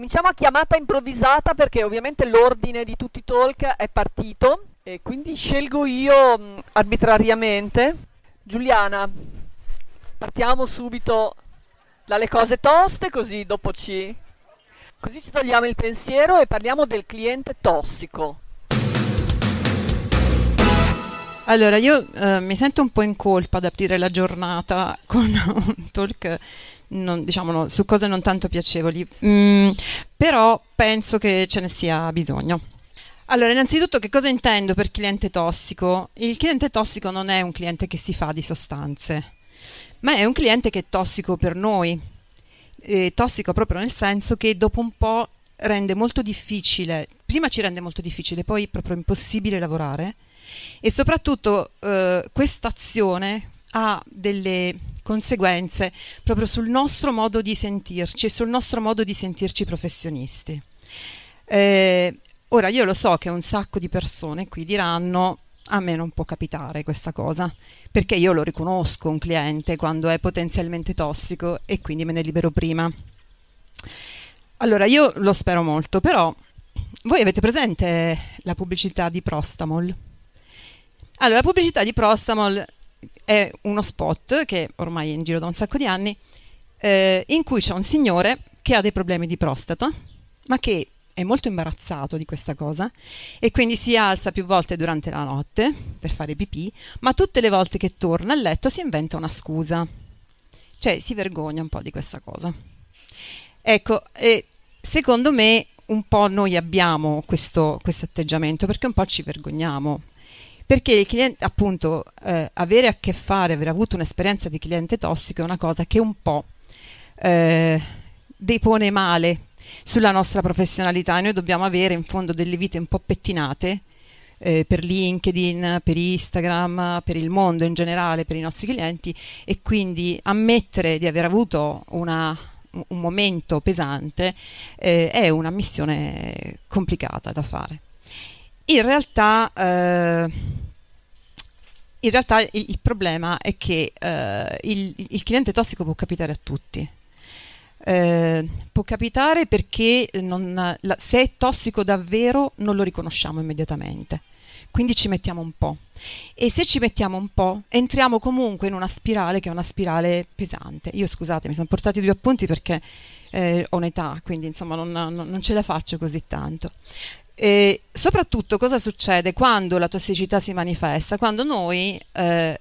cominciamo a chiamata improvvisata perché ovviamente l'ordine di tutti i talk è partito e quindi scelgo io mh, mm, arbitrariamente. Giuliana, partiamo subito dalle cose toste così dopo ci... Così ci togliamo il pensiero e parliamo del cliente tossico. Allora, io eh, mi sento un po' in colpa ad aprire la giornata con un talk non, diciamo, no, su cose non tanto piacevoli, mm, però penso che ce ne sia bisogno. Allora, innanzitutto che cosa intendo per cliente tossico? Il cliente tossico non è un cliente che si fa di sostanze, ma è un cliente che è tossico per noi, è tossico proprio nel senso che dopo un po' rende molto difficile, prima ci rende molto difficile, poi proprio impossibile lavorare e soprattutto eh, questa azione ha delle conseguenze proprio sul nostro modo di sentirci e sul nostro modo di sentirci professionisti. Eh, ora io lo so che un sacco di persone qui diranno a me non può capitare questa cosa, perché io lo riconosco un cliente quando è potenzialmente tossico e quindi me ne libero prima. Allora, io lo spero molto, però voi avete presente la pubblicità di Prostamol? Allora, la pubblicità di Prostamol è uno spot che ormai è in giro da un sacco di anni, eh, in cui c'è un signore che ha dei problemi di prostata, ma che è molto imbarazzato di questa cosa e quindi si alza più volte durante la notte per fare pipì, ma tutte le volte che torna a letto si inventa una scusa. Cioè si vergogna un po' di questa cosa. Ecco, e secondo me un po' noi abbiamo questo, questo atteggiamento perché un po' ci vergogniamo perché il cliente, appunto, eh, avere a che fare, aver avuto un'esperienza di cliente tossico è una cosa che un po' eh, depone male sulla nostra professionalità. Noi dobbiamo avere in fondo delle vite un po' pettinate eh, per LinkedIn, per Instagram, per il mondo in generale, per i nostri clienti e quindi ammettere di aver avuto una, un momento pesante eh, è una missione complicata da fare. In realtà eh, in realtà il, il, problema è che eh, il, il, cliente tossico può capitare a tutti. Eh, può capitare perché non, la, se è tossico davvero non lo riconosciamo immediatamente. Quindi ci mettiamo un po'. E se ci mettiamo un po', entriamo comunque in una spirale che è una spirale pesante. Io scusate, mi sono portati due appunti perché eh, ho un'età, quindi insomma non, non, non ce la faccio così tanto. E soprattutto cosa succede quando la tossicità si manifesta? Quando noi eh,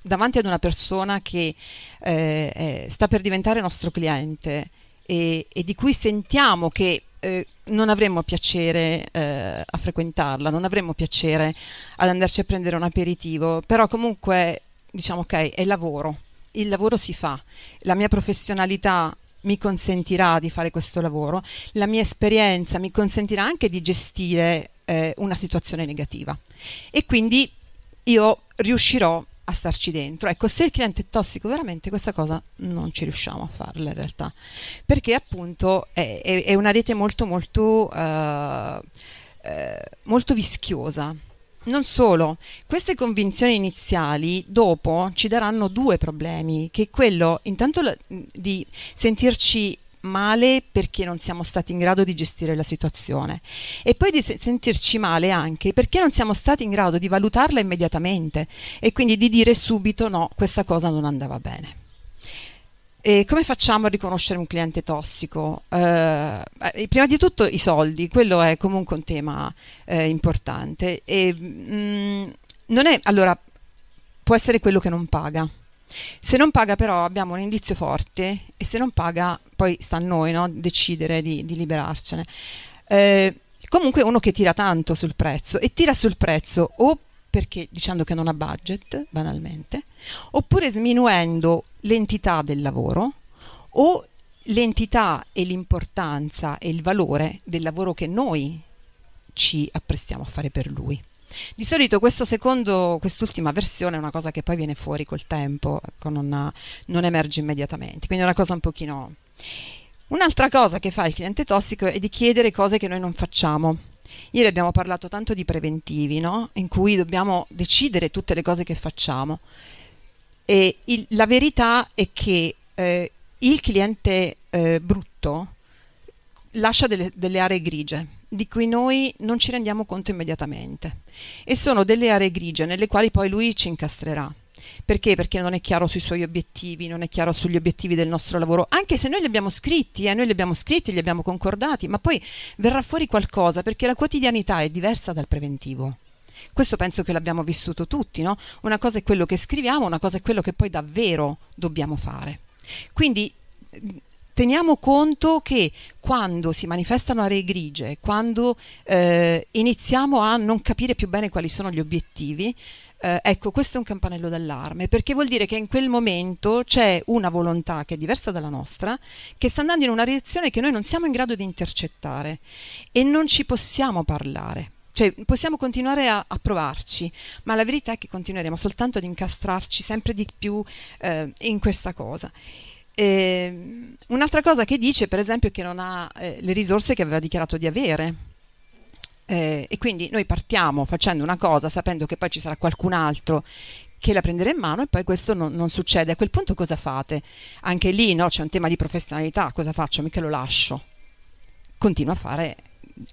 davanti ad una persona che eh, sta per diventare nostro cliente e, e di cui sentiamo che eh, non avremmo piacere eh, a frequentarla, non avremmo piacere ad andarci a prendere un aperitivo, però comunque diciamo ok, è lavoro, il lavoro si fa, la mia professionalità mi consentirà di fare questo lavoro, la mia esperienza mi consentirà anche di gestire eh, una situazione negativa e quindi io riuscirò a starci dentro. Ecco, se il cliente è tossico veramente questa cosa non ci riusciamo a farla in realtà, perché appunto è, è, è una rete molto molto, eh, eh, molto vischiosa non solo, queste convinzioni iniziali dopo ci daranno due problemi, che è quello intanto di sentirci male perché non siamo stati in grado di gestire la situazione e poi di se- sentirci male anche perché non siamo stati in grado di valutarla immediatamente e quindi di dire subito no, questa cosa non andava bene. E come facciamo a riconoscere un cliente tossico? Eh, eh, prima di tutto i soldi, quello è comunque un tema eh, importante. E, mh, mm, non è, allora, può essere quello che non paga. Se non paga però abbiamo un indizio forte e se non paga poi sta a noi no? decidere di, di liberarcene. Eh, comunque uno che tira tanto sul prezzo e tira sul prezzo o perché dicendo che non ha budget, banalmente, oppure sminuendo l'entità del lavoro o l'entità e l'importanza e il valore del lavoro che noi ci apprestiamo a fare per lui. Di solito questo secondo, quest'ultima versione è una cosa che poi viene fuori col tempo, ecco, non, non emerge immediatamente, quindi è una cosa un pochino... Un'altra cosa che fa il cliente tossico è di chiedere cose che noi non facciamo Ieri abbiamo parlato tanto di preventivi, no? in cui dobbiamo decidere tutte le cose che facciamo. E il, la verità è che eh, il cliente eh, brutto lascia delle, delle aree grigie di cui noi non ci rendiamo conto immediatamente e sono delle aree grigie nelle quali poi lui ci incastrerà. Perché? Perché non è chiaro sui suoi obiettivi, non è chiaro sugli obiettivi del nostro lavoro, anche se noi li abbiamo scritti, eh, noi li abbiamo scritti, li abbiamo concordati, ma poi verrà fuori qualcosa perché la quotidianità è diversa dal preventivo. Questo penso che l'abbiamo vissuto tutti, no? Una cosa è quello che scriviamo, una cosa è quello che poi davvero dobbiamo fare. Quindi teniamo conto che quando si manifestano aree grigie, quando eh, iniziamo a non capire più bene quali sono gli obiettivi, eh, ecco, questo è un campanello d'allarme perché vuol dire che in quel momento c'è una volontà che è diversa dalla nostra, che sta andando in una direzione che noi non siamo in grado di intercettare e non ci possiamo parlare. Cioè, possiamo continuare a, a, provarci, ma la verità è che continueremo soltanto ad incastrarci sempre di più eh, in questa cosa. E, ehm, un'altra cosa che dice, per esempio, è che non ha eh, le risorse che aveva dichiarato di avere eh, e quindi noi partiamo facendo una cosa sapendo che poi ci sarà qualcun altro che la prenderà in mano e poi questo non, non succede. A quel punto cosa fate? Anche lì no, c'è un tema di professionalità, cosa faccio? Mica lo lascio. Continuo a fare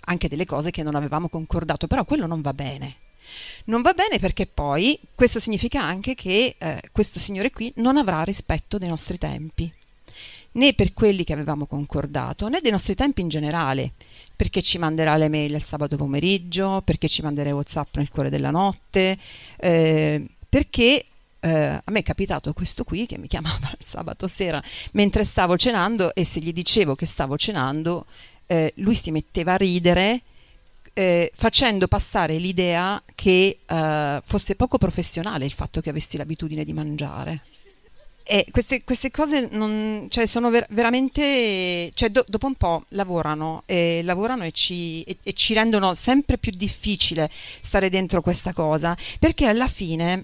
anche delle cose che non avevamo concordato, però quello non va bene. Non va bene perché poi questo significa anche che eh, questo signore qui non avrà rispetto dei nostri tempi né per quelli che avevamo concordato, né dei nostri tempi in generale, perché ci manderà le mail il sabato pomeriggio, perché ci manderà WhatsApp nel cuore della notte, eh, perché Uh, a me è capitato questo qui che mi chiamava il sabato sera mentre stavo cenando e se gli dicevo che stavo cenando eh, lui si metteva a ridere eh, facendo passare l'idea che eh, fosse poco professionale il fatto che avessi l'abitudine di mangiare. E eh, queste, queste cose non, cioè sono ver- veramente, cioè do- dopo un po' lavorano, e, lavorano e, ci, e, e ci rendono sempre più difficile stare dentro questa cosa, perché alla fine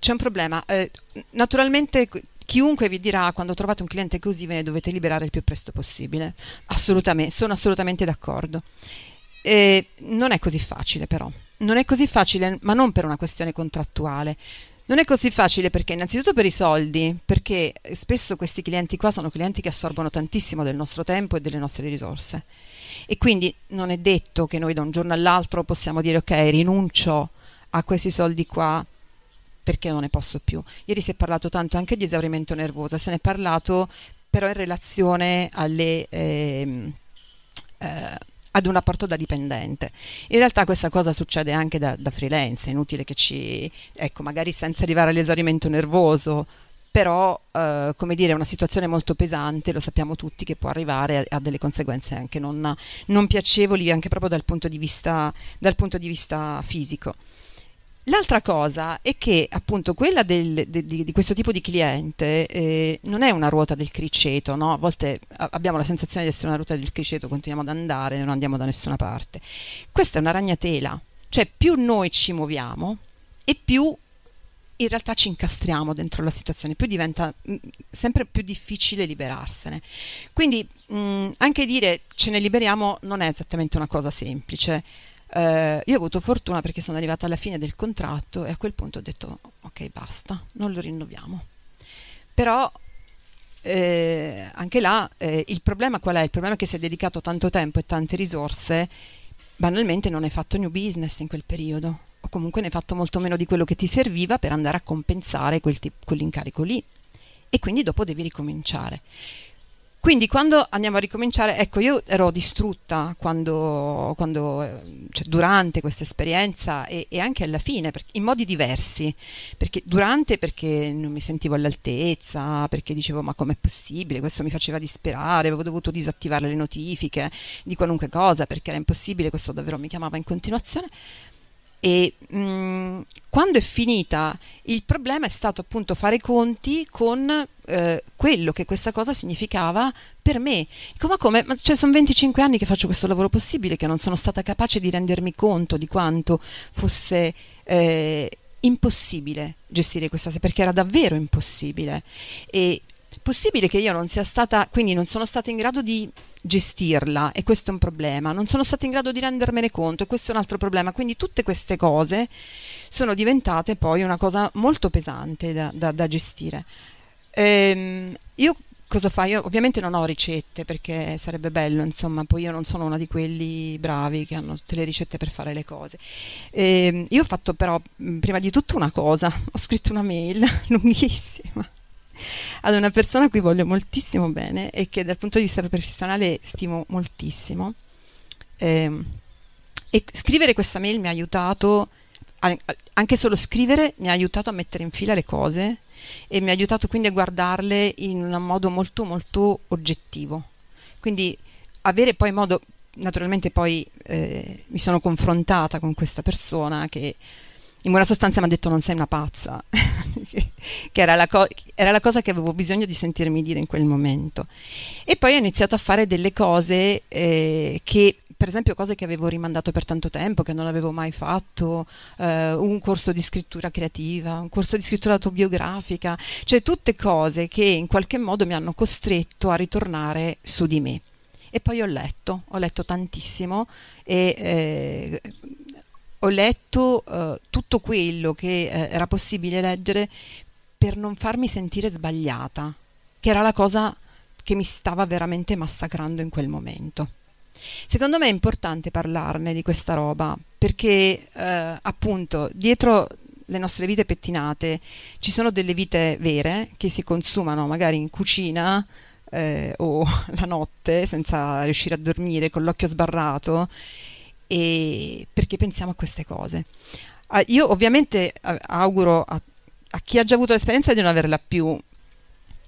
c'è un problema. Eh, naturalmente chiunque vi dirà quando trovate un cliente così ve ne dovete liberare il più presto possibile, assolutamente, sono assolutamente d'accordo. Eh, non è così facile però, non è così facile ma non per una questione contrattuale, non è così facile perché innanzitutto per i soldi, perché spesso questi clienti qua sono clienti che assorbono tantissimo del nostro tempo e delle nostre risorse e quindi non è detto che noi da un giorno all'altro possiamo dire ok rinuncio a questi soldi qua perché non ne posso più. Ieri si è parlato tanto anche di esaurimento nervoso, se ne è parlato però in relazione alle... Ehm, eh, eh, ad un rapporto da dipendente. In realtà questa cosa succede anche da, da freelance, è inutile che ci, ecco, magari senza arrivare all'esaurimento nervoso, però eh, come dire è una situazione molto pesante, lo sappiamo tutti, che può arrivare a, a delle conseguenze anche non, non piacevoli, anche proprio dal punto di vista, punto di vista fisico. L'altra cosa è che appunto quella del, de, di, di, questo tipo di cliente eh, non è una ruota del criceto, no? a volte a, abbiamo la sensazione di essere una ruota del criceto, continuiamo ad andare, non andiamo da nessuna parte. Questa è una ragnatela, cioè più noi ci muoviamo e più in realtà ci incastriamo dentro la situazione, più diventa mh, mm, sempre più difficile liberarsene. Quindi mh, mm, anche dire ce ne liberiamo non è esattamente una cosa semplice eh, io ho avuto fortuna perché sono arrivata alla fine del contratto e a quel punto ho detto ok basta, non lo rinnoviamo. Però eh, anche là eh, il problema qual è? Il problema è che si è dedicato tanto tempo e tante risorse, banalmente non hai fatto new business in quel periodo o comunque ne hai fatto molto meno di quello che ti serviva per andare a compensare quel quell'incarico lì e quindi dopo devi ricominciare. Quindi quando andiamo a ricominciare, ecco, io ero distrutta quando, quando eh, cioè, durante questa esperienza e, e, anche alla fine, per, in modi diversi. Perché durante perché non mi sentivo all'altezza, perché dicevo ma com'è possibile? Questo mi faceva disperare, avevo dovuto disattivare le notifiche di qualunque cosa perché era impossibile, questo davvero mi chiamava in continuazione. E mh, mm, quando è finita, il problema è stato appunto fare i conti con eh, quello che questa cosa significava per me. Come, come? Ma, cioè, sono 25 anni che faccio questo lavoro possibile, che non sono stata capace di rendermi conto di quanto fosse eh, impossibile gestire questa, perché era davvero impossibile. E possibile che io non sia stata, quindi non sono stata in grado di gestirla e questo è un problema, non sono stata in grado di rendermene conto e questo è un altro problema, quindi tutte queste cose sono diventate poi una cosa molto pesante da, da, da gestire. Ehm, io cosa fa? Io ovviamente non ho ricette perché sarebbe bello, insomma, poi io non sono una di quelli bravi che hanno tutte le ricette per fare le cose. E ehm, io ho fatto però prima di tutto una cosa, ho scritto una mail lunghissima ad una persona a cui voglio moltissimo bene e che dal punto di vista professionale stimo moltissimo. Eh, e scrivere questa mail mi ha aiutato, anche solo scrivere mi ha aiutato a mettere in fila le cose e mi ha aiutato quindi a guardarle in un modo molto molto oggettivo. Quindi avere poi modo, naturalmente poi eh, mi sono confrontata con questa persona che in buona sostanza mi ha detto non sei una pazza, che era la, era la, cosa che avevo bisogno di sentirmi dire in quel momento. E poi ho iniziato a fare delle cose eh, che, per esempio, cose che avevo rimandato per tanto tempo, che non avevo mai fatto, eh, un corso di scrittura creativa, un corso di scrittura autobiografica, cioè tutte cose che in qualche modo mi hanno costretto a ritornare su di me. E poi ho letto, ho letto tantissimo e eh, ho letto eh, tutto quello che eh, era possibile leggere per non farmi sentire sbagliata, che era la cosa che mi stava veramente massacrando in quel momento. Secondo me è importante parlarne di questa roba perché eh, appunto dietro le nostre vite pettinate ci sono delle vite vere che si consumano magari in cucina eh, o la notte senza riuscire a dormire con l'occhio sbarrato perché pensiamo a queste cose. Uh, io ovviamente auguro a, a chi ha già avuto l'esperienza di non averla più,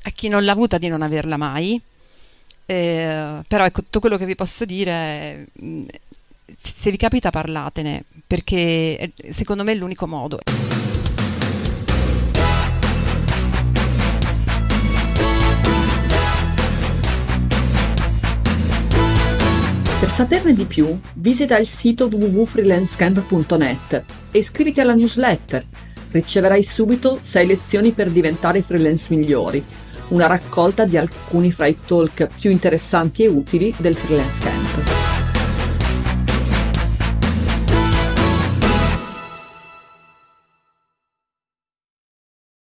a chi non l'ha avuta di non averla mai, eh, però ecco, tutto quello che vi posso dire, è, se vi capita parlatene, perché secondo me è l'unico modo. Per saperne di più, visita il sito www.freelancecamp.net e iscriviti alla newsletter. Riceverai subito 6 lezioni per diventare freelance migliori, una raccolta di alcuni fra i talk più interessanti e utili del Freelance Camp.